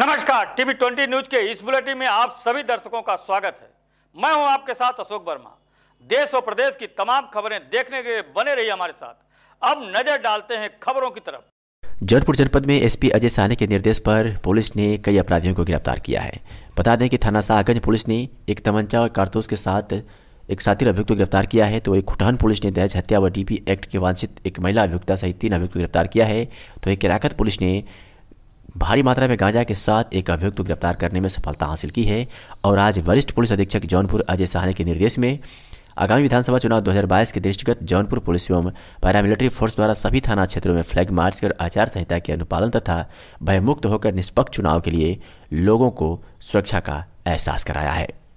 नमस्कार TV twenty news के इस बुलेटिन में आप सभी दर्शकों का स्वागत है मैं हूं आपके साथ अशोक वर्मा देश और प्रदेश की तमाम खबरें देखने के लिए बने रहिए हमारे साथ अब नजर डालते हैं खबरों की तरफ जौनपुर जनपद में एसपी अजय साहनी के निर्देश पर पुलिस ने कई अपराधियों को गिरफ्तार किया है बता दें कि थाना साहगंज पुलिस ने एक तमंचा और कारतूस के साथ एक साथी अभियुक्त को गिरफ्तार किया है तो एक खुटहन पुलिस ने दहेज हत्या व डीपी एक्ट के वांछित एक महिला अभियुक्ता सहित तीन अभियुक्त को गिरफ्तार किया है तो एक किराकत पुलिस ने भारी मात्रा में गांजा के साथ एक अभियुक्त को गिरफ्तार करने में सफलता हासिल की है और आज वरिष्ठ पुलिस अधीक्षक जौनपुर अजय सहानी के निर्देश में आगामी विधानसभा चुनाव 2022 के दृष्टिगत जौनपुर पुलिस एवं पैरामिलिट्री फोर्स द्वारा सभी थाना क्षेत्रों में फ्लैग मार्च कर आचार संहिता के अनुपालन तथा भयमुक्त होकर निष्पक्ष चुनाव के लिए लोगों को सुरक्षा का एहसास कराया है